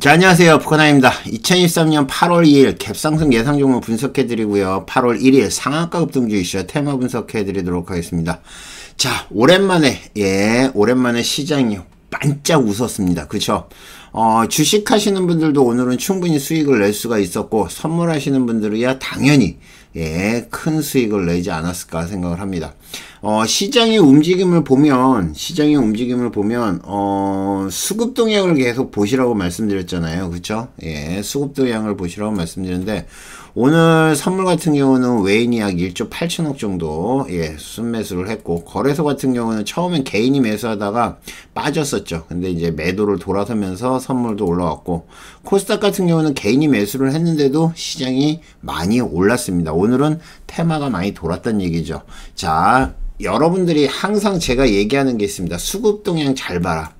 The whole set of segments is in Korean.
자, 안녕하세요. 북한아입니다. 2023년 8월 2일 갭상승 예상 종목 분석해드리고요. 8월 1일 상한가 급등주 이슈 테마 분석해드리도록 하겠습니다. 자, 오랜만에, 예, 오랜만에 시장이 반짝 웃었습니다. 그쵸? 어, 주식 하시는 분들도 오늘은 충분히 수익을 낼 수가 있었고, 선물하시는 분들이야 당연히 예, 큰 수익을 내지 않았을까 생각을 합니다. 어, 시장의 움직임을 보면, 시장의 움직임을 보면, 어, 수급 동향을 계속 보시라고 말씀드렸잖아요. 그쵸? 그렇죠? 예, 수급 동향을 보시라고 말씀드렸는데, 오늘 선물 같은 경우는 외인이 약 1조 8천억 정도 예, 순매수를 했고 거래소 같은 경우는 처음엔 개인이 매수하다가 빠졌었죠. 근데 이제 매도를 돌아서면서 선물도 올라왔고 코스닥 같은 경우는 개인이 매수를 했는데도 시장이 많이 올랐습니다. 오늘은 테마가 많이 돌았단 얘기죠. 자, 여러분들이 항상 제가 얘기하는 게 있습니다. 수급 동향 잘 봐라.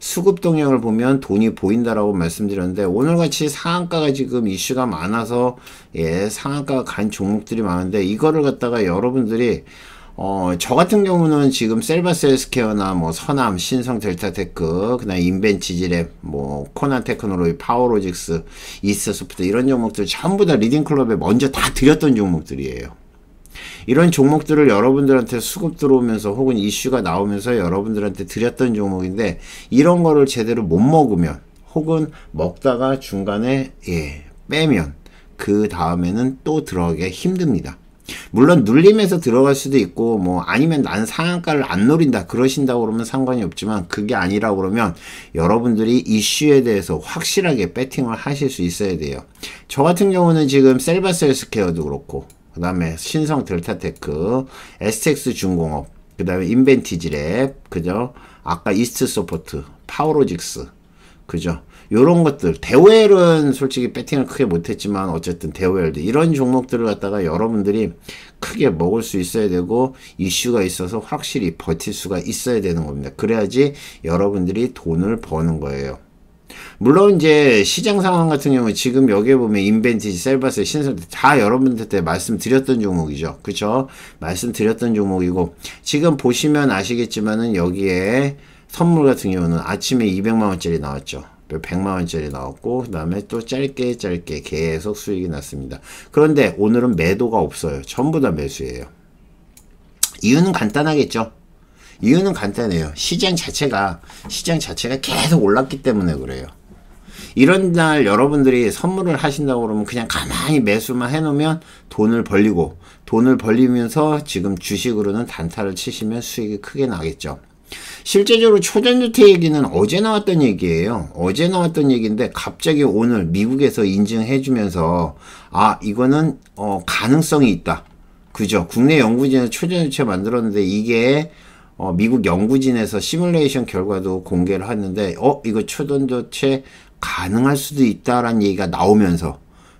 수급 동향을 보면 돈이 보인다라고 말씀드렸는데 오늘같이 상한가가 지금 이슈가 많아서 예 상한가가 간 종목들이 많은데 이거를 갖다가 여러분들이 어, 저 같은 경우는 지금 셀바셀스케어나 뭐 서남, 신성 델타테크, 그다음 인벤치지랩, 뭐 코난테크놀로이, 파워로직스, 이스소프트 이런 종목들 전부 다 리딩클럽에 먼저 다 드렸던 종목들이에요. 이런 종목들을 여러분들한테 수급 들어오면서 혹은 이슈가 나오면서 여러분들한테 드렸던 종목인데 이런 거를 제대로 못 먹으면 혹은 먹다가 중간에 예, 빼면 그 다음에는 또들어가기 힘듭니다. 물론 눌림에서 들어갈 수도 있고 뭐 아니면 난 상한가를 안 노린다 그러신다고 그러면 상관이 없지만 그게 아니라 그러면 여러분들이 이슈에 대해서 확실하게 배팅을 하실 수 있어야 돼요 저 같은 경우는 지금 셀바셀 스케어도 그렇고 그 다음에 신성 델타테크, SX 중공업, 그 다음에 인벤티지랩, 그죠? 아까 이스트 소포트, 파워로직스, 그죠? 요런 것들 대웰은 솔직히 배팅을 크게 못했지만 어쨌든 대웰도 이런 종목들을 갖다가 여러분들이 크게 먹을 수 있어야 되고 이슈가 있어서 확실히 버틸 수가 있어야 되는 겁니다 그래야지 여러분들이 돈을 버는 거예요 물론 이제 시장 상황 같은 경우 지금 여기에 보면 인벤티지, 셀바스, 신선대 다 여러분들한테 말씀드렸던 종목이죠. 그쵸? 말씀드렸던 종목이고 지금 보시면 아시겠지만은 여기에 선물 같은 경우는 아침에 200만원짜리 나왔죠. 100만원짜리 나왔고 그 다음에 또 짧게 짧게 계속 수익이 났습니다. 그런데 오늘은 매도가 없어요. 전부 다 매수예요. 이유는 간단하겠죠. 이유는 간단해요. 시장 자체가 시장 자체가 계속 올랐기 때문에 그래요. 이런 날 여러분들이 선물을 하신다고 그러면 그냥 가만히 매수만 해놓으면 돈을 벌리고 돈을 벌리면서 지금 주식으로는 단타를 치시면 수익이 크게 나겠죠. 실제적으로 초전주태 얘기는 어제 나왔던 얘기예요. 어제 나왔던 얘기인데 갑자기 오늘 미국에서 인증해주면서 아 이거는 어, 가능성이 있다. 그죠? 국내 연구진에서 초전주태 만들었는데 이게 어, 미국 연구진에서 시뮬레이션 결과도 공개를 하는데 어 이거 초전도체 가능할 수도 있다라는 얘기가 나오면서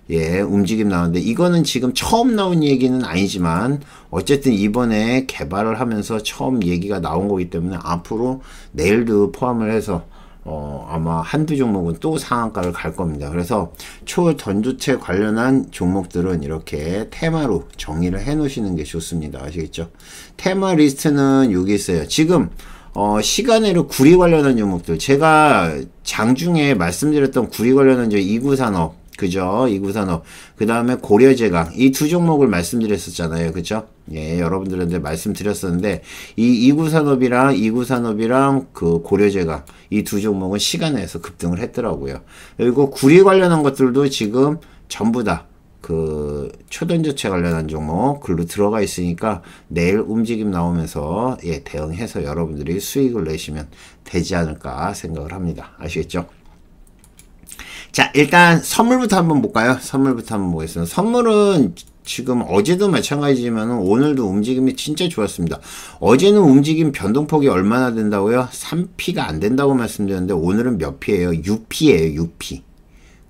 예, 움직임 나오는데 이거는 지금 처음 나온 얘기는 아니지만 어쨌든 이번에 개발을 하면서 처음 얘기가 나온 거기 때문에 앞으로 내일도 포함을 해서 어, 아마 한두 종목은 또 상한가를 갈 겁니다. 그래서 초전조체 관련한 종목들은 이렇게 테마로 정의를해 놓으시는 게 좋습니다. 아시겠죠? 테마 리스트는 여기 있어요. 지금 어, 시간으로 구리 관련한 종목들 제가 장중에 말씀드렸던 구리 관련한 이구산업 그죠? 이구산업. 그 다음에 고려제강. 이 두 종목을 말씀드렸었잖아요. 그죠? 예, 여러분들한테 말씀드렸었는데, 이 이구산업이랑 이구산업이랑 그 고려제강. 이 두 종목은 시간에서 급등을 했더라고요. 그리고 구리 관련한 것들도 지금 전부 다. 그 초전조체 관련한 종목 글로 들어가 있으니까 내일 움직임 나오면서 예 대응해서 여러분들이 수익을 내시면 되지 않을까 생각을 합니다 아시겠죠? 자 일단 선물부터 한번 볼까요? 선물부터 한번 보겠습니다. 선물은 지금 어제도 마찬가지지만 오늘도 움직임이 진짜 좋았습니다. 어제는 움직임 변동폭이 얼마나 된다고요? 3피가안 된다고 말씀드렸는데 오늘은 몇피예요6피예요6피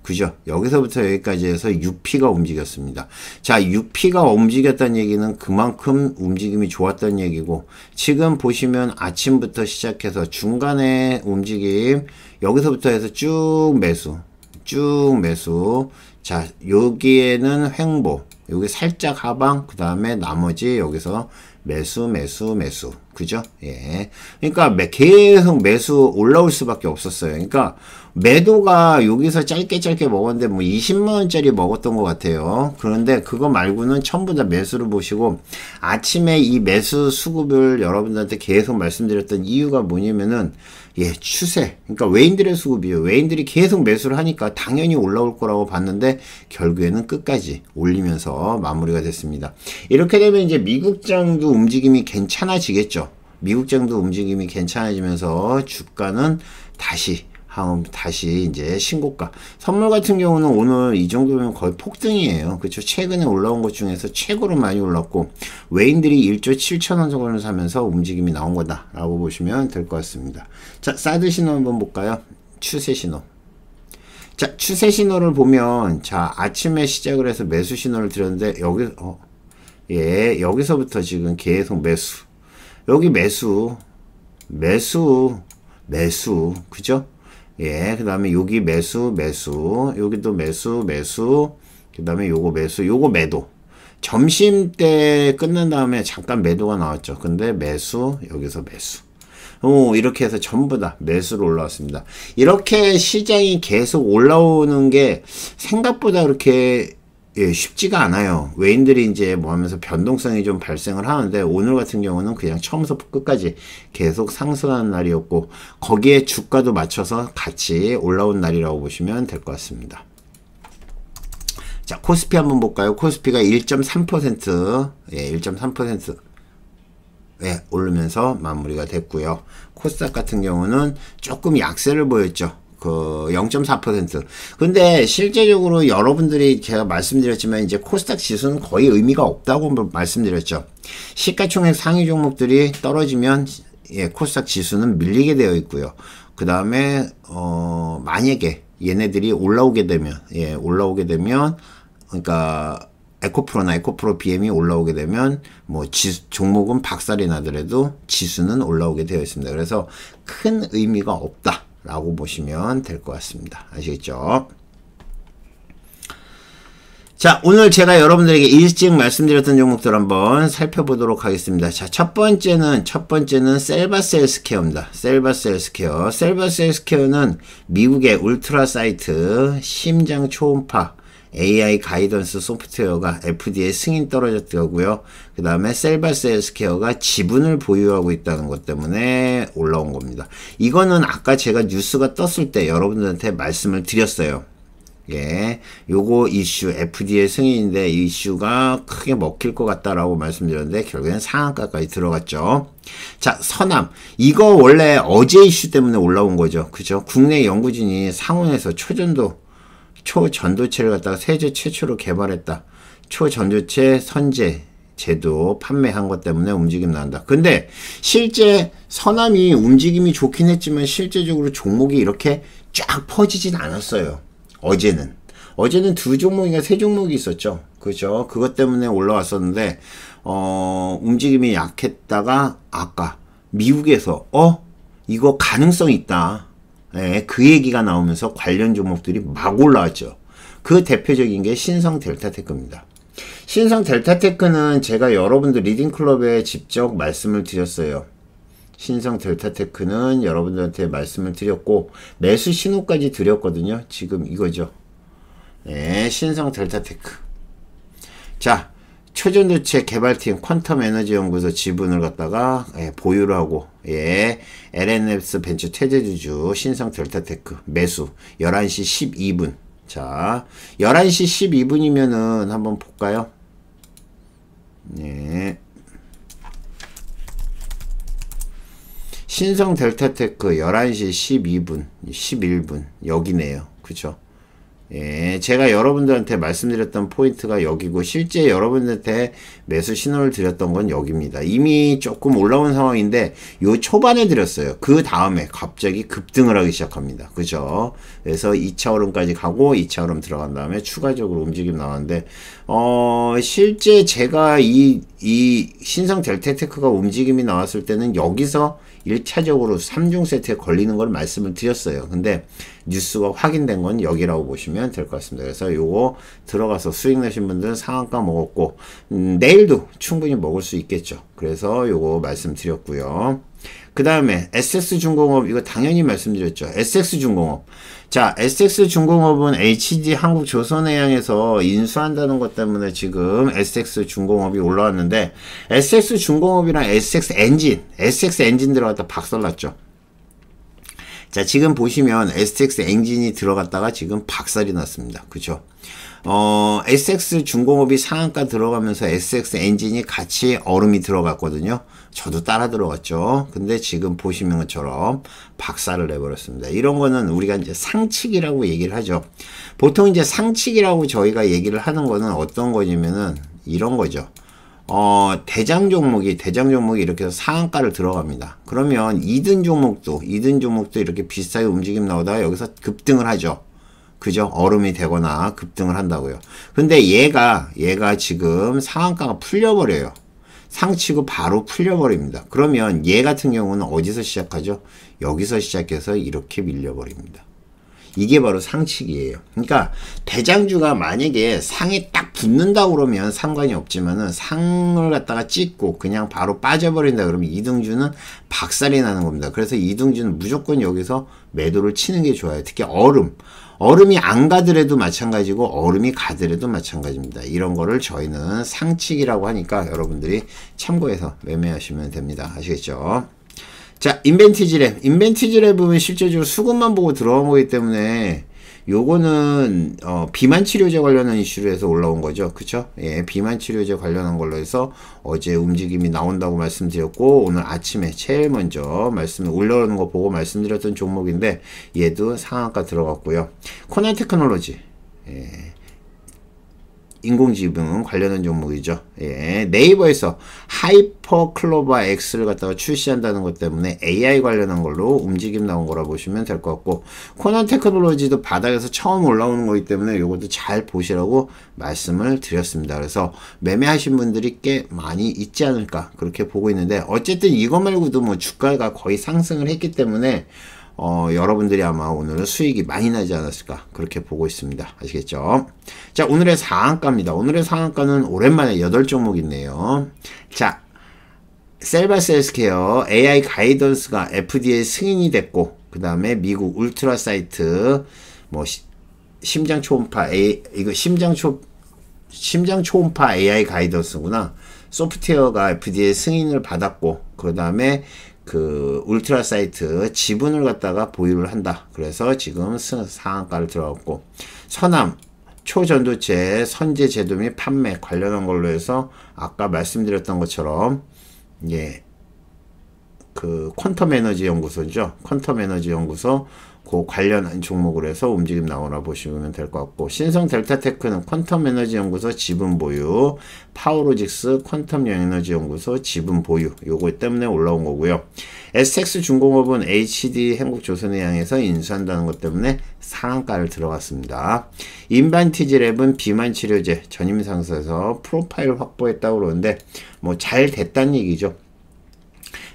그죠? 여기서부터 여기까지 해서 6피가 움직였습니다. 자, 6피가 움직였다는 얘기는 그만큼 움직임이 좋았던 얘기고 지금 보시면 아침부터 시작해서 중간에 움직임 여기서부터 해서 쭉 매수 쭉 매수 자 여기에는 횡보 여기 살짝 하방 그 다음에 나머지 여기서 매수 매수 매수 그죠 예 그러니까 계속 매수 올라올 수밖에 없었어요 그러니까 매도가 여기서 짧게 짧게 먹었는데 뭐 20만원짜리 먹었던 것 같아요 그런데 그거 말고는 전부 다 매수를 보시고 아침에 이 매수 수급을 여러분들한테 계속 말씀드렸던 이유가 뭐냐면은 예, 추세. 그러니까 외인들의 수급이요. 외인들이 계속 매수를 하니까 당연히 올라올 거라고 봤는데 결국에는 끝까지 올리면서 마무리가 됐습니다. 이렇게 되면 이제 미국장도 움직임이 괜찮아지겠죠. 미국장도 움직임이 괜찮아지면서 주가는 다시 다시 이제 신고가 선물 같은 경우는 오늘 이 정도면 거의 폭등이에요 그렇죠 최근에 올라온 것 중에서 최고로 많이 올랐고 외인들이 1조 7천원 정도를 사면서 움직임이 나온 거다 라고 보시면 될 것 같습니다 자 사드 신호 한번 볼까요 추세 신호 자 추세 신호를 보면 자 아침에 시작을 해서 매수 신호를 드렸는데 여기 어, 예 여기서부터 지금 계속 매수 여기 매수 매수 매수 그죠 예, 그 다음에 여기 매수, 매수, 여기도 매수, 매수, 그 다음에 요거 매수, 요거 매도. 점심 때 끝난 다음에 잠깐 매도가 나왔죠. 근데 매수, 여기서 매수. 오, 이렇게 해서 전부 다 매수로 올라왔습니다. 이렇게 시장이 계속 올라오는 게 생각보다 그렇게 예, 쉽지가 않아요. 외인들이 이제 뭐 하면서 변동성이 좀 발생을 하는데 오늘 같은 경우는 그냥 처음부터 끝까지 계속 상승하는 날이었고 거기에 주가도 맞춰서 같이 올라온 날이라고 보시면 될 것 같습니다. 자, 코스피 한번 볼까요? 코스피가 1.3% 예, 1.3% 예, 오르면서 마무리가 됐고요. 코스닥 같은 경우는 조금 약세를 보였죠. 그 0.4%. 근데 실제적으로 여러분들이 제가 말씀드렸지만 이제 코스닥 지수는 거의 의미가 없다고 뭐 말씀드렸죠. 시가총액 상위 종목들이 떨어지면 예, 코스닥 지수는 밀리게 되어 있고요. 그 다음에 어 만약에 얘네들이 올라오게 되면 예, 올라오게 되면 그러니까 에코프로나 에코프로 BM이 올라오게 되면 뭐 지수, 종목은 박살이 나더라도 지수는 올라오게 되어 있습니다. 그래서 큰 의미가 없다. 라고 보시면 될 것 같습니다. 아시겠죠? 자, 오늘 제가 여러분들에게 일찍 말씀드렸던 종목들 한번 살펴보도록 하겠습니다. 자, 첫 번째는, 첫 번째는 셀바셀스케어입니다. 스 셀바셀스케어. 스 셀바셀스케어는 스 미국의 울트라 사이트 심장 초음파 AI 가이던스 소프트웨어가 FDA 승인 떨어졌더라고요. 그 다음에 셀바스 헬스케어가 지분을 보유하고 있다는 것 때문에 올라온 겁니다. 이거는 아까 제가 뉴스가 떴을 때 여러분들한테 말씀을 드렸어요. 예, 요거 이슈 FDA 승인인데 이슈가 크게 먹힐 것 같다라고 말씀드렸는데 결국엔 상한가까지 들어갔죠. 자, 서남 이거 원래 어제 이슈 때문에 올라온 거죠, 그죠? 국내 연구진이 상온에서 초전도 초전도체를 갖다가 세제 최초로 개발했다. 초전도체 선제 제도 판매한 것 때문에 움직임 난다. 근데 실제 서남이 움직임이 좋긴 했지만 실제적으로 종목이 이렇게 쫙 퍼지진 않았어요. 어제는. 어제는 두종목이나세 종목이 있었죠. 그죠? 그것 때문에 올라왔었는데 어, 움직임이 약했다가 아까 미국에서 어? 이거 가능성 이 있다. 예, 그 얘기가 나오면서 관련 종목들이 막 올라왔죠. 그 대표적인 게 신성 델타테크입니다. 신성 델타테크는 제가 여러분들 리딩클럽에 직접 말씀을 드렸어요. 신성 델타테크는 여러분들한테 말씀을 드렸고 매수 신호까지 드렸거든요. 지금 이거죠. 네, 신성 델타테크. 자, 초전도체 개발팀 퀀텀 에너지 연구소 지분을 갖다가 예, 보유를 하고 예, LNS 벤처 최대주주 신성 델타테크 매수 11시 12분 자 11시 12분이면은 한번 볼까요? 예. 신성 델타테크 11시 12분 11분 여기네요 그죠 예, 제가 여러분들한테 말씀드렸던 포인트가 여기고 실제 여러분들한테 매수 신호를 드렸던 건 여기입니다. 이미 조금 올라온 상황인데 요 초반에 드렸어요. 그 다음에 갑자기 급등을 하기 시작합니다. 그죠? 그래서 2차 오름까지 가고 2차 오름 들어간 다음에 추가적으로 움직임 나왔는데 어, 실제 제가 이 이 신성 델테테크가 움직임이 나왔을 때는 여기서 1차적으로 3중 세트에 걸리는 걸 말씀을 드렸어요. 근데 뉴스가 확인된 건 여기라고 보시면 될 것 같습니다. 그래서 요거 들어가서 수익 내신 분들은 상한가 먹었고 음, 내일도 충분히 먹을 수 있겠죠. 그래서 요거 말씀드렸고요. 그 다음에 SX중공업 이거 당연히 말씀드렸죠. SX중공업 자 SX중공업은 HD 한국조선해양에서 인수한다는 것 때문에 지금 SX중공업이 올라왔는데 SX중공업이랑 SX엔진 SX엔진 들어갔다 박살났죠. 자 지금 보시면 SX 엔진이 들어갔다가 지금 박살이 났습니다 그죠 어 SX 중공업이 상한가 들어가면서 SX 엔진이 같이 얼음이 들어갔거든요 저도 따라 들어갔죠. 근데 지금 보시는 것처럼 박살을 내버렸습니다. 이런 거는 우리가 이제 상칙이라고 얘기를 하죠. 보통 이제 상칙이라고 저희가 얘기를 하는 거는 어떤 거냐면은 이런 거죠. 어, 대장 종목이, 대장 종목이 이렇게 해서 상한가를 들어갑니다. 그러면 2등 종목도, 2등 종목도 이렇게 비슷하게 움직임 나오다가 여기서 급등을 하죠. 그죠? 얼음이 되거나 급등을 한다고요. 근데 얘가, 얘가 지금 상한가가 풀려버려요. 상치고 바로 풀려버립니다. 그러면 얘 같은 경우는 어디서 시작하죠? 여기서 시작해서 이렇게 밀려버립니다. 이게 바로 상치기예요 그러니까 대장주가 만약에 상에딱 붙는다 그러면 상관이 없지만은 상을 갖다가 찍고 그냥 바로 빠져버린다 그러면 이등주는 박살이 나는 겁니다. 그래서 이등주는 무조건 여기서 매도를 치는 게 좋아요. 특히 얼음. 얼음이 안 가더라도 마찬가지고 얼음이 가더라도 마찬가지입니다. 이런 거를 저희는 상칙이라고 하니까 여러분들이 참고해서 매매하시면 됩니다. 아시겠죠? 자, 인벤티지랩. 인벤티지랩은 실제적으로 수급만 보고 들어온 거기 때문에 요거는 어, 비만 치료제 관련한 이슈로 해서 올라온 거죠. 그쵸? 예, 비만 치료제 관련한 걸로 해서 어제 움직임이 나온다고 말씀드렸고 오늘 아침에 제일 먼저 말씀을 올라오는 거 보고 말씀드렸던 종목인데 얘도 상한가 들어갔고요. 코넬 테크놀로지 예. 인공지능은 관련된 종목이죠. 예, 네이버에서 하이퍼 클로바 X를 갖다가 출시한다는 것 때문에 AI 관련한 걸로 움직임 나온 거라 보시면 될 것 같고 코난 테크놀로지도 바닥에서 처음 올라오는 거기 때문에 이것도 잘 보시라고 말씀을 드렸습니다. 그래서 매매하신 분들이 꽤 많이 있지 않을까 그렇게 보고 있는데 어쨌든 이거 말고도 뭐 주가가 거의 상승을 했기 때문에 어, 여러분들이 아마 오늘 수익이 많이 나지 않았을까 그렇게 보고 있습니다. 아시겠죠? 자 오늘의 상한가입니다. 오늘의 상한가는 오랜만에 8종목 있네요. 자 셀바셀스케어 AI 가이던스가 FDA 승인이 됐고 그 다음에 미국 울트라 사이트 뭐 시, 심장 초음파 A 이거 심장 초 심장 초음파 AI 가이던스구나 소프트웨어가 FDA 승인을 받았고 그 다음에 그 울트라 사이트 지분을 갖다가 보유를 한다. 그래서 지금 상한가를 들어갔고 서남 초전도체 선제 제도 및 판매 관련한 걸로 해서 아까 말씀드렸던 것처럼 예. 그 퀀텀 에너지 연구소죠. 퀀텀 에너지 연구소 그 관련한 종목으로 해서 움직임 나오나 보시면 될 것 같고 신성 델타테크는 퀀텀 에너지 연구소 지분 보유 파워로직스 퀀텀 에너지 연구소 지분 보유 요거 때문에 올라온 거고요 SX 중공업은 HD 행복조선의 향해서 인수한다는 것 때문에 상한가를 들어갔습니다 인반티지랩은 비만치료제 전임상사에서 프로파일 확보했다고 그러는데 뭐 잘 됐단 얘기죠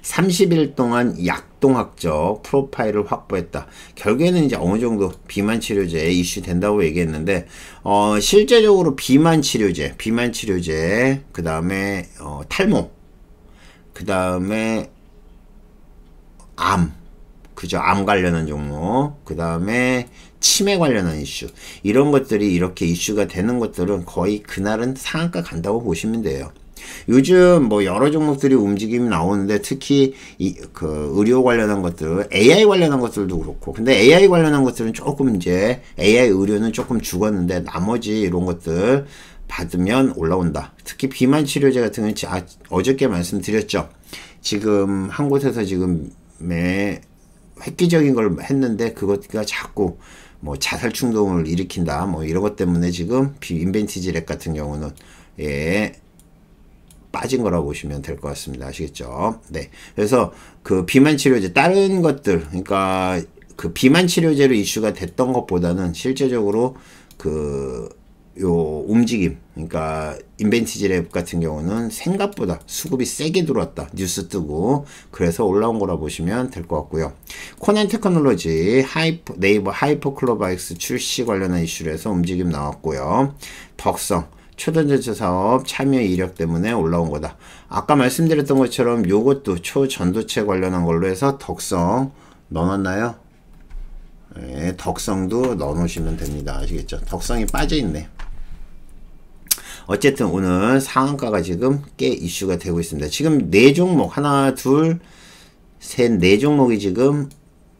30일 동안 약동학적 프로파일을 확보했다. 결국에는 이제 어느 정도 비만 치료제 이슈 된다고 얘기했는데 어, 실제적으로 비만 치료제, 비만 치료제, 그 다음에 어, 탈모, 그 다음에 암, 그죠? 암 관련한 종목, 그 다음에 치매 관련한 이슈 이런 것들이 이렇게 이슈가 되는 것들은 거의 그날은 상한가 간다고 보시면 돼요. 요즘 뭐 여러 종목들이 움직임이 나오는데 특히 이, 그 의료 관련한 것들, AI 관련한 것들도 그렇고 근데 AI 관련한 것들은 조금 이제 AI 의료는 조금 죽었는데 나머지 이런 것들 받으면 올라온다. 특히 비만 치료제 같은 경우는 아, 어저께 말씀드렸죠. 지금 한 곳에서 지금 매 획기적인 걸 했는데 그것과 자꾸 뭐 자살 충동을 일으킨다 뭐 이런 것 때문에 지금 비 인벤티지 렉 같은 경우는 예 빠진 거라고 보시면 될 것 같습니다. 아시겠죠? 네. 그래서 그 비만 치료제 다른 것들 그러니까 그 비만 치료제로 이슈가 됐던 것보다는 실제적으로 그 요 움직임 그러니까 인벤티지 랩 같은 경우는 생각보다 수급이 세게 들어왔다 뉴스 뜨고 그래서 올라온 거라 보시면 될 것 같고요 코난 테크놀로지 하이퍼, 네이버 하이퍼클로바엑스 출시 관련한 이슈에서 움직임 나왔고요 덕성 초전전체 사업 참여 이력 때문에 올라온 거다. 아까 말씀드렸던 것처럼 요것도 초전도체 관련한 걸로 해서 덕성 넣어놨나요? 네, 덕성도 넣어놓으시면 됩니다. 아시겠죠? 덕성이 빠져있네. 어쨌든 오늘 상한가가 지금 꽤 이슈가 되고 있습니다. 지금 네 종목 하나 둘셋네 종목이 지금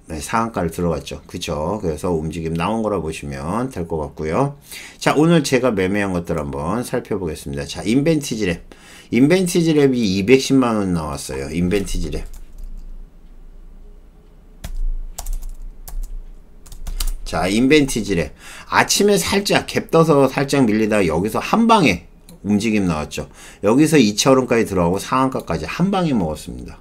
네, 상한가를 들어갔죠. 그쵸? 그래서 움직임 나온 거라 보시면 될 것 같고요. 자, 오늘 제가 매매한 것들 한번 살펴보겠습니다. 자, 인벤티지랩. 인벤티지랩이 210만원 나왔어요. 인벤티지랩. 자, 인벤티지랩. 아침에 살짝 갭 떠서 살짝 밀리다가 여기서 한 방에 움직임 나왔죠. 여기서 2차오름까지 들어가고 상한가까지 한 방에 먹었습니다.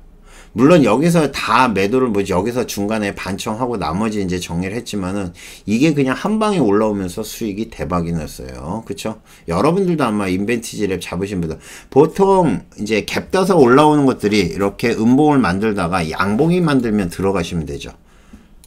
물론 여기서 다 매도를 뭐지 여기서 중간에 반청하고 나머지 이제 정리를 했지만은 이게 그냥 한 방에 올라오면서 수익이 대박이 났어요. 그쵸? 여러분들도 아마 인벤티지 랩 잡으신 분들 보통 이제 갭 떠서 올라오는 것들이 이렇게 음봉을 만들다가 양봉이 만들면 들어가시면 되죠.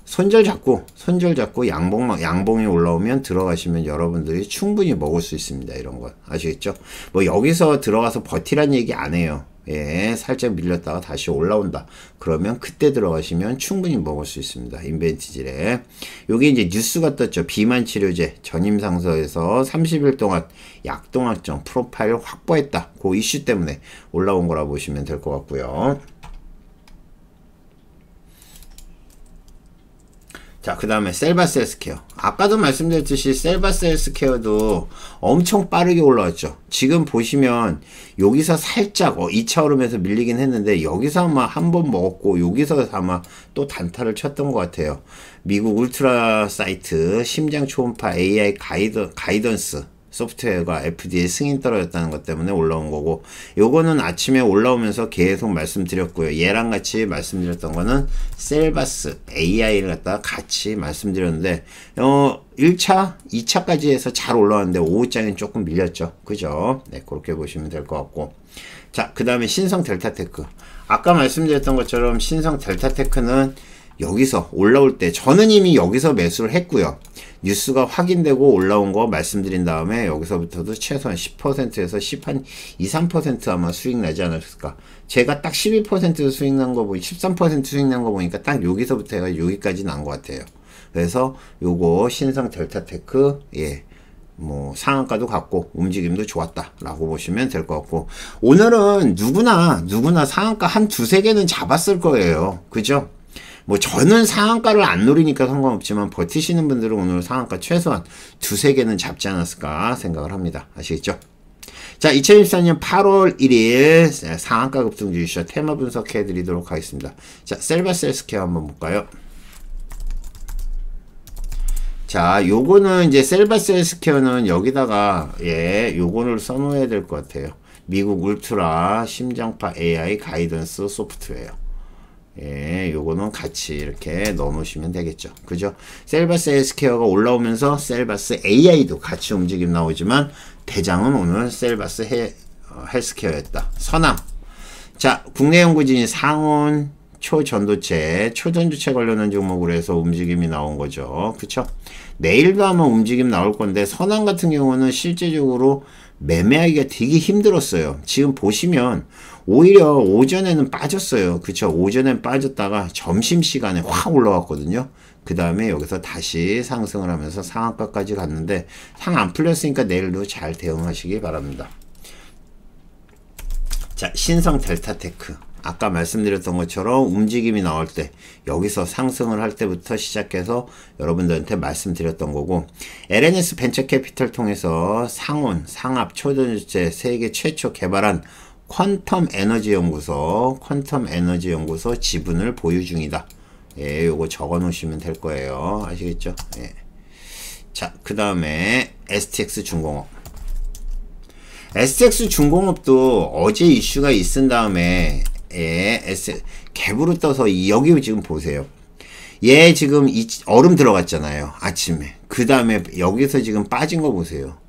손절 잡고 손절 잡고 양봉 양봉이 올라오면 들어가시면 여러분들이 충분히 먹을 수 있습니다. 이런 건 아시겠죠? 뭐 여기서 들어가서 버티란 얘기 안 해요. 예, 살짝 밀렸다가 다시 올라온다. 그러면 그때 들어가시면 충분히 먹을 수 있습니다. 인벤티질에. 여기 이제 뉴스가 떴죠. 비만 치료제 전임상서에서 30일 동안 약동학점 프로파일 확보했다. 그 이슈 때문에 올라온 거라 보시면 될 것 같고요. 자, 그 다음에 셀바스 헬스케어. 아까도 말씀드렸듯이 셀바스 헬스케어도 엄청 빠르게 올라왔죠. 지금 보시면 여기서 살짝 어, 2차 오름에서 밀리긴 했는데 여기서 아마 한 번 먹었고 여기서 아마 또 단타를 쳤던 것 같아요. 미국 울트라 사이트 심장 초음파 AI 가이더, 가이던스 소프트웨어가 FDA 승인 떨어졌다는 것 때문에 올라온 거고 요거는 아침에 올라오면서 계속 말씀드렸고요 얘랑 같이 말씀드렸던 거는 셀바스 AI를 갖다가 같이 말씀드렸는데 어 1차 2차까지 해서 잘 올라왔는데 오후장이 조금 밀렸죠 그죠 네 그렇게 보시면 될 것 같고 자 그 다음에 신성 델타테크 아까 말씀드렸던 것처럼 신성 델타테크는 여기서 올라올 때 저는 이미 여기서 매수를 했고요. 뉴스가 확인되고 올라온 거 말씀드린 다음에 여기서부터도 최소한 10%에서 10한 2, 3% 아마 수익 나지 않았을까. 제가 딱 12% 수익 난 거 보니 13% 수익 난 거 보니까 딱 여기서부터 해가 여기까지 난 것 같아요. 그래서 요거 신상 델타테크 예. 뭐 상한가도 같고 움직임도 좋았다라고 보시면 될 것 같고 오늘은 누구나 누구나 상한가 한 두세 개는 잡았을 거예요. 그죠? 뭐 저는 상한가를 안 노리니까 상관없지만 버티시는 분들은 오늘 상한가 최소한 두세 개는 잡지 않았을까 생각을 합니다. 아시겠죠? 자, 2 0 1 4년 8월 1일 상한가 급등 주시죠. 테마 분석해 드리도록 하겠습니다. 자, 셀바셀스케어 한번 볼까요? 자, 요거는 이제 셀바셀스케어는 여기다가 예, 요거를 써놓아야될 것 같아요. 미국 울트라 심장파 AI 가이던스 소프트웨어. 예, 요거는 같이 이렇게 넣어놓으시면 되겠죠. 그죠? 셀바스 헬스케어가 올라오면서 셀바스 AI도 같이 움직임 나오지만 대장은 오늘 셀바스 헬, 어, 헬스케어였다. 선암. 자, 국내 연구진이 상온 초전도체, 초전도체 관련한 종목으로 해서 움직임이 나온 거죠. 그쵸? 내일도 아마 움직임 나올 건데 선암 같은 경우는 실제적으로 매매하기가 되게 힘들었어요. 지금 보시면 오히려 오전에는 빠졌어요. 그쵸? 오전엔 빠졌다가 점심시간에 확 올라왔거든요. 그 다음에 여기서 다시 상승을 하면서 상한가까지 갔는데 상 안 풀렸으니까 내일도 잘 대응하시기 바랍니다. 자, 신성 델타테크. 아까 말씀드렸던 것처럼 움직임이 나올 때 여기서 상승을 할 때부터 시작해서 여러분들한테 말씀드렸던 거고 LNS 벤처캐피털 통해서 상온, 상압, 초전지체 세계 최초 개발한 퀀텀 에너지 연구소, 퀀텀 에너지 연구소 지분을 보유 중이다. 예, 요거 적어 놓으시면 될 거예요. 아시겠죠? 예. 자, 그 다음에 STX 중공업. STX 중공업도 어제 이슈가 있은 다음에, 예, S, 갭으로 떠서 여기 지금 보세요. 얘 예, 지금 이, 얼음 들어갔잖아요. 아침에. 그 다음에 여기서 지금 빠진 거 보세요.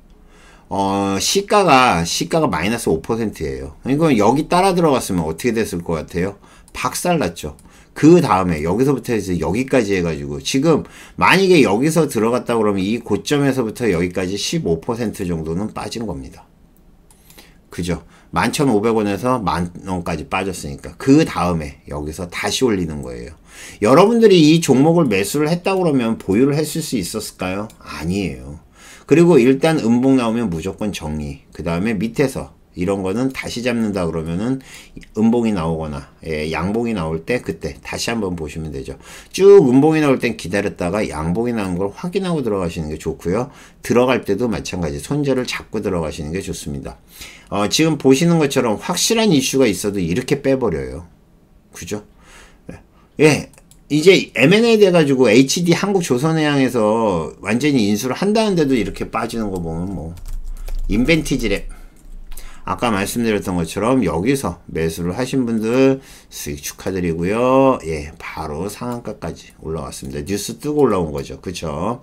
어, 시가가, 시가가 마이너스 5%예요. 이건 여기 따라 들어갔으면 어떻게 됐을 것 같아요? 박살 났죠. 그 다음에 여기서부터 해서 여기까지 해가지고 지금 만약에 여기서 들어갔다 그러면 이 고점에서부터 여기까지 15% 정도는 빠진 겁니다. 그죠? 11,500원에서 만원까지 빠졌으니까 그 다음에 여기서 다시 올리는 거예요. 여러분들이 이 종목을 매수를 했다 그러면 보유를 했을 수 있었을까요? 아니에요. 그리고 일단 음봉 나오면 무조건 정리. 그 다음에 밑에서 이런 거는 다시 잡는다 그러면은 음봉이 나오거나 예, 양봉이 나올 때 그때 다시 한번 보시면 되죠 쭉 음봉이 나올 땐 기다렸다가 양봉이 나온 걸 확인하고 들어가시는 게 좋고요 들어갈 때도 마찬가지 손절을 잡고 들어가시는 게 좋습니다 어, 지금 보시는 것처럼 확실한 이슈가 있어도 이렇게 빼버려요 그죠 예, 예. 이제 M&A 돼가지고 HD 한국 조선해양에서 완전히 인수를 한다는데도 이렇게 빠지는 거 보면 뭐 인벤티지랩 아까 말씀드렸던 것처럼 여기서 매수를 하신 분들 수익 축하드리고요. 예, 바로 상한가까지 올라왔습니다. 뉴스 뜨고 올라온 거죠. 그쵸?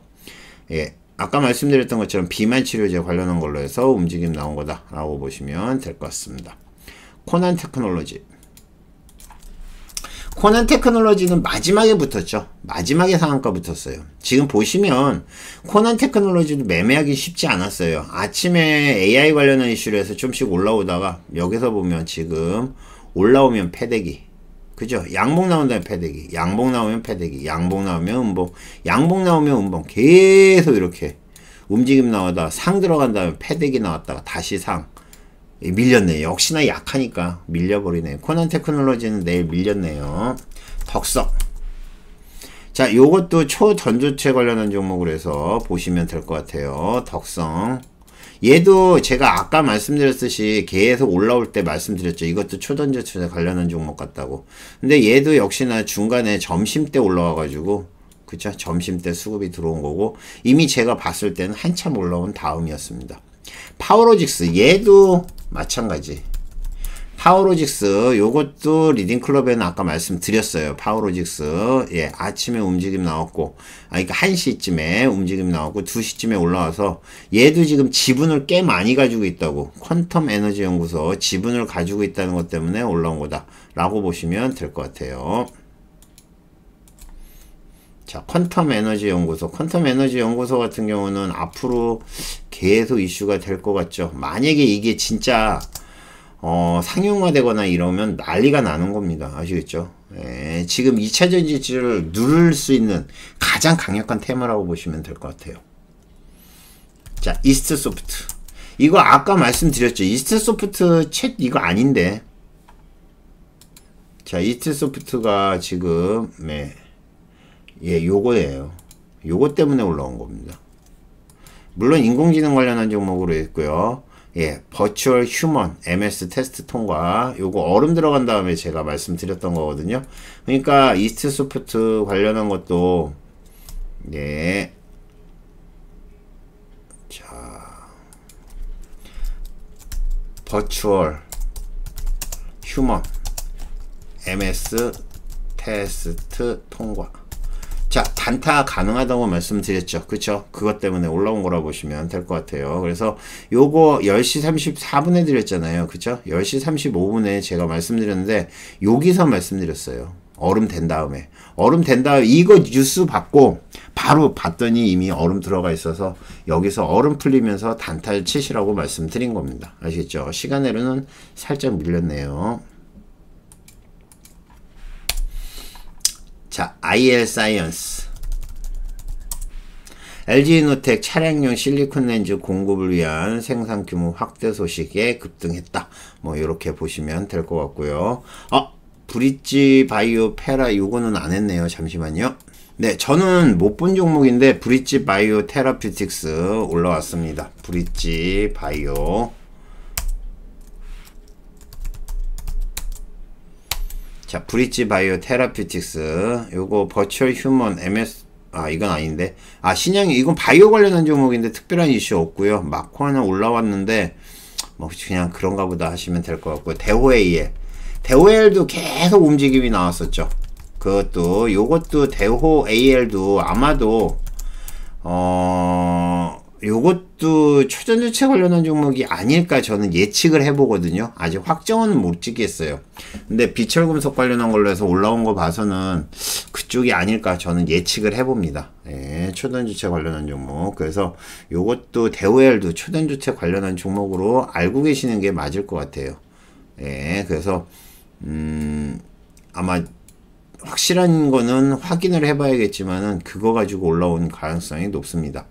예, 아까 말씀드렸던 것처럼 비만 치료제 관련한 걸로 해서 움직임 나온 거다라고 보시면 될 것 같습니다. 코난 테크놀로지 코난 테크놀로지는 마지막에 붙었죠. 마지막에 상한가 붙었어요. 지금 보시면 코난 테크놀로지도 매매하기 쉽지 않았어요. 아침에 AI 관련한 이슈를 해서 좀씩 올라오다가 여기서 보면 지금 올라오면 패대기 그죠? 양봉 나온 다면 패대기 양봉 나오면 패대기 양봉 나오면 음봉 양봉 나오면 음봉 계속 이렇게 움직임 나오다 상 들어간 다음에 패대기 나왔다가 다시 상 밀렸네 역시나 약하니까 밀려버리네 코난 테크놀로지는 내일 밀렸네요 덕석 자 요것도 초전조체 관련한 종목으로 해서 보시면 될 것 같아요 덕성 얘도 제가 아까 말씀드렸듯이 계속 올라올 때 말씀드렸죠. 이것도 초전조체 관련한 종목 같다고. 근데 얘도 역시나 중간에 점심때 올라와가지고 그쵸? 점심때 수급이 들어온 거고 이미 제가 봤을 때는 한참 올라온 다음이었습니다. 파워로직스 얘도 마찬가지 파워로직스 요것도 리딩클럽에는 아까 말씀드렸어요. 파워로직스 예 아침에 움직임 나왔고 아 그러니까 1시쯤에 움직임 나왔고 2시쯤에 올라와서 얘도 지금 지분을 꽤 많이 가지고 있다고 퀀텀 에너지 연구소 지분을 가지고 있다는 것 때문에 올라온 거다 라고 보시면 될 것 같아요. 자, 퀀텀 에너지 연구소. 퀀텀 에너지 연구소 같은 경우는 앞으로 계속 이슈가 될 것 같죠. 만약에 이게 진짜 어, 상용화되거나 이러면 난리가 나는 겁니다. 아시겠죠? 예, 지금 2차 전지를 누를 수 있는 가장 강력한 테마라고 보시면 될 것 같아요. 자, 이스트 소프트. 이거 아까 말씀드렸죠. 이스트 소프트 챗 이거 아닌데. 자, 이스트 소프트가 지금 네, 예, 요거예요. 요거 때문에 올라온 겁니다. 물론 인공지능 관련한 종목으로 있고요. 예, 버추얼 휴먼 MS 테스트 통과 요거 얼음 들어간 다음에 제가 말씀드렸던 거거든요. 그러니까 이스트 소프트 관련한 것도 예. 자. 버추얼 휴먼 MS 테스트 통과 자 단타 가능하다고 말씀드렸죠 그쵸 그것 때문에 올라온 거라고 보시면 될 것 같아요 그래서 요거 10시 34분에 드렸잖아요 그쵸 10시 35분에 제가 말씀드렸는데 여기서 말씀드렸어요 얼음 된 다음에 얼음 된 다음에 이거 뉴스 받고 바로 봤더니 이미 얼음 들어가 있어서 여기서 얼음 풀리면서 단타를 치시라고 말씀드린 겁니다 아시겠죠 시간으로는 살짝 밀렸네요 자, IL 사이언스. LG노텍 차량용 실리콘 렌즈 공급을 위한 생산 규모 확대 소식에 급등했다. 뭐 이렇게 보시면 될 것 같고요. 어, 브릿지 바이오 페라 요거는 안 했네요. 잠시만요. 네, 저는 못 본 종목인데 브릿지 바이오 테라퓨틱스 올라왔습니다. 브릿지 바이오 자, 브릿지 바이오 테라피틱스 요거 버츄얼 휴먼 MS 아, 이건 아닌데. 아, 신형이 이건 바이오 관련한 종목인데 특별한 이슈 없고요. 마코는 올라왔는데 뭐 그냥 그런가 보다 하시면 될 것 같고 대호AL. 대호 a 도 계속 움직임이 나왔었죠. 그것도 요것도 대호 AL도 아마도 어 요것도 초전조체 관련한 종목이 아닐까 저는 예측을 해보거든요. 아직 확정은 못 찍겠어요. 근데 비철금속 관련한 걸로 해서 올라온 거 봐서는 그쪽이 아닐까 저는 예측을 해봅니다. 예, 초전조체 관련한 종목. 그래서 요것도 대우엘도 초전조체 관련한 종목으로 알고 계시는 게 맞을 것 같아요. 예, 그래서, 음, 아마 확실한 거는 확인을 해봐야겠지만은 그거 가지고 올라온 가능성이 높습니다.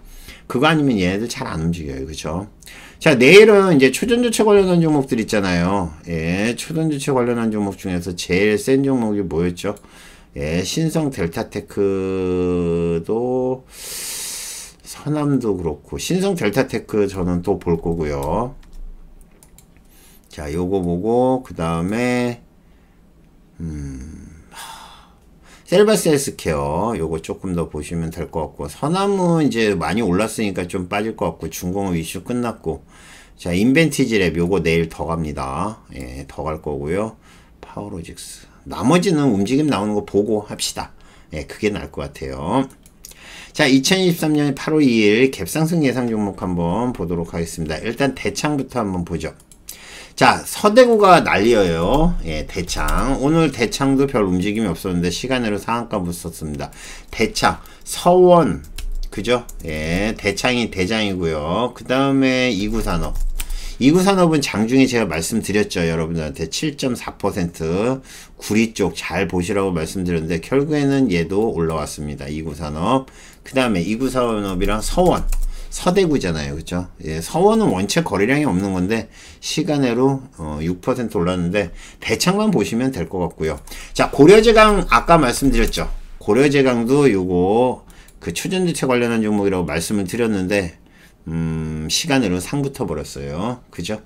그거 아니면 얘네들 잘 안 움직여요. 그죠? 자, 내일은 이제 초전조체 관련한 종목들 있잖아요. 예, 초전조체 관련한 종목 중에서 제일 센 종목이 뭐였죠? 예, 신성 델타테크도 서남도 그렇고 신성 델타테크 저는 또 볼 거고요. 자, 요거 보고 그 다음에 음. 셀바스 스케어 요거 조금 더 보시면 될 것 같고 선암은 이제 많이 올랐으니까 좀 빠질 것 같고 중공업 이슈 끝났고 자 인벤티지랩 요거 내일 더 갑니다 예더 갈 거고요 파워로직스 나머지는 움직임 나오는 거 보고 합시다 예 그게 나을 것 같아요 자 2023년 8월 2일 갭상승 예상 종목 한번 보도록 하겠습니다 일단 대창부터 한번 보죠 자 서대구가 난리예요 예, 대창 오늘 대창도 별 움직임이 없었는데 시간으로 상한가 붙었습니다 대창 서원 그죠 예 대창이 대장이고요 그 다음에 이구산업 이구산업은 장중에 제가 말씀드렸죠 여러분들한테 7.4% 구리 쪽 잘 보시라고 말씀드렸는데 결국에는 얘도 올라왔습니다 이구산업 그 다음에 이구산업이랑 서원 서대구잖아요. 그죠? 예, 서원은 원체 거래량이 없는 건데, 시간으로 어, 6% 올랐는데, 배창만 보시면 될 것 같고요. 자, 고려제강, 아까 말씀드렸죠? 고려제강도 요거, 그추전주체 관련한 종목이라고 말씀을 드렸는데, 음, 시간으로 상부터 벌었어요. 그죠?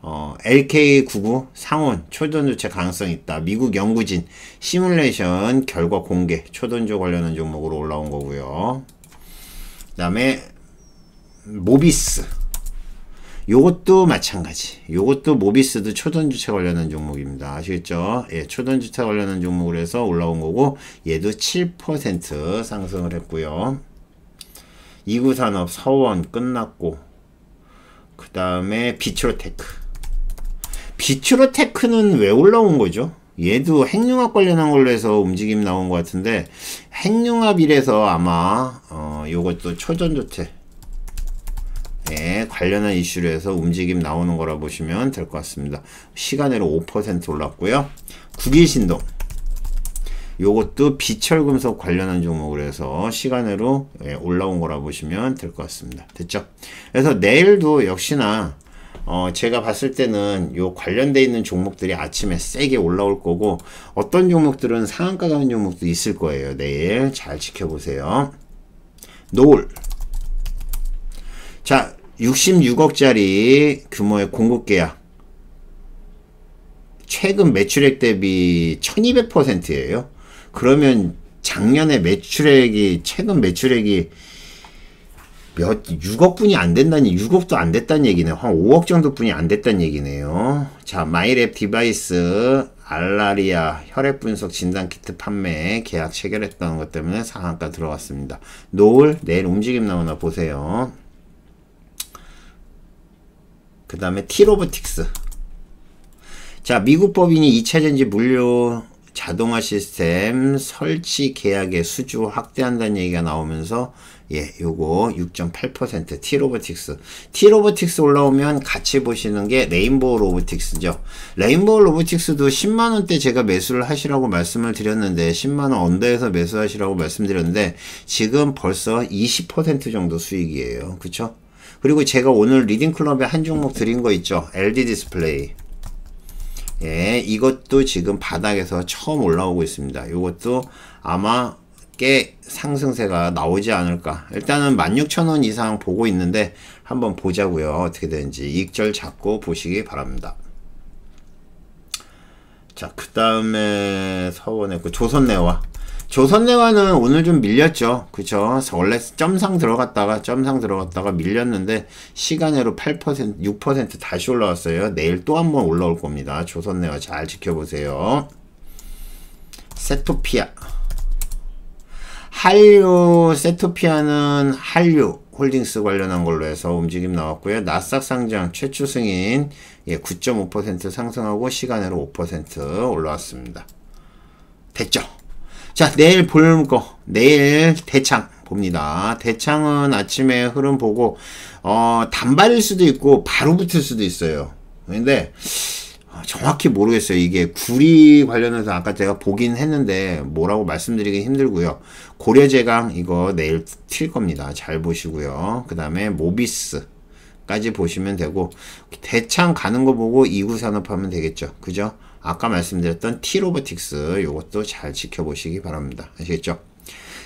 어, LK99 상온 초전조체 가능성이 있다. 미국 연구진 시뮬레이션 결과 공개 초전조 관련한 종목으로 올라온 거고요. 그 다음에 모비스 요것도 마찬가지 요것도 모비스도 초전주택 관련한 종목입니다 아시겠죠 예, 초전주택 관련한 종목으로 해서 올라온 거고 얘도 7% 상승을 했고요 이구산업 서원 끝났고 그 다음에 비추로테크 비추로테크는 왜 올라온 거죠 얘도 핵융합 관련한 걸로 해서 움직임 나온 것 같은데 핵융합 이래서 아마 어, 요것도 초전주택 예, 관련한 이슈로 해서 움직임 나오는 거라 보시면 될 것 같습니다. 시간으로 5% 올랐고요. 국일신동 요것도 비철금속 관련한 종목으로 해서 시간으로 예, 올라온 거라 보시면 될 것 같습니다. 됐죠? 그래서 내일도 역시나 어, 제가 봤을 때는 요 관련돼 있는 종목들이 아침에 세게 올라올 거고 어떤 종목들은 상한가 가는 종목도 있을 거예요. 내일 잘 지켜보세요. 노을 자 66억짜리 규모의 공급 계약. 최근 매출액 대비 1200%예요. 그러면 작년에 매출액이 최근 매출액이 몇 6억분이 안 된다니 6억도 안 됐다는 얘기네요. 한 5억 정도뿐이안 됐다는 얘기네요. 자, 마이랩 디바이스 알라리아 혈액 분석 진단 키트 판매 계약 체결했다는 것 때문에 상한가 들어갔습니다. 노을 내일 움직임 나오나 보세요. 그 다음에 티로보틱스 자 미국 법인이 2차전지 물류 자동화 시스템 설치 계약의 수주 확대한다는 얘기가 나오면서 예 요거 6.8% 티로보틱스 티로보틱스 올라오면 같이 보시는 게 레인보우 로보틱스죠 레인보우 로보틱스도 10만원대 제가 매수를 하시라고 말씀을 드렸는데 10만원 언더에서 매수하시라고 말씀드렸는데 지금 벌써 20% 정도 수익이에요 그쵸 그리고 제가 오늘 리딩 클럽에 한 종목 드린 거 있죠. LD 디스플레이. 예, 이것도 지금 바닥에서 처음 올라오고 있습니다. 이것도 아마 꽤 상승세가 나오지 않을까. 일단은 16,000원 이상 보고 있는데 한번 보자고요. 어떻게 되는지 익절 잡고 보시기 바랍니다. 자, 그 다음에 서원의 그 조선내와 조선내화는 오늘 좀 밀렸죠. 그쵸 원래 점상 들어갔다가 점상 들어갔다가 밀렸는데 시간으로 8% 6% 다시 올라왔어요. 내일 또 한 번 올라올 겁니다. 조선내화잘 지켜보세요. 세토피아 한류 세토피아는 한류 홀딩스 관련한 걸로 해서 움직임 나왔고요. 나스닥 상장 최초 승인 예, 9.5% 상승하고 시간으로 5% 올라왔습니다. 됐죠? 자 내일 볼거 내일 대창 봅니다. 대창은 아침에 흐름 보고 어 단발일 수도 있고 바로 붙을 수도 있어요. 근데 어, 정확히 모르겠어요. 이게 구리 관련해서 아까 제가 보긴 했는데 뭐라고 말씀드리기 힘들고요. 고려제강 이거 내일 튈 겁니다. 잘 보시고요. 그 다음에 모비스 까지 보시면 되고 대창 가는 거 보고 2구산업 하면 되겠죠. 그죠? 아까 말씀드렸던 T로보틱스 요것도 잘 지켜보시기 바랍니다. 아시겠죠?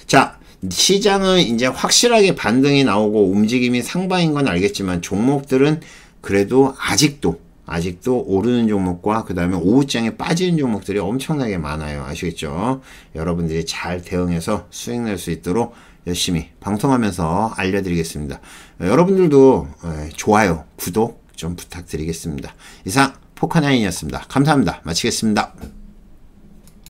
자 시장은 이제 확실하게 반등이 나오고 움직임이 상방인 건 알겠지만 종목들은 그래도 아직도 아직도 오르는 종목과 그 다음에 오후장에 빠지는 종목들이 엄청나게 많아요. 아시겠죠? 여러분들이 잘 대응해서 수익 낼 수 있도록 열심히 방송하면서 알려드리겠습니다. 여러분들도 예, 좋아요, 구독 좀 부탁드리겠습니다. 이상 포카나인이었습니다. 감사합니다. 마치겠습니다.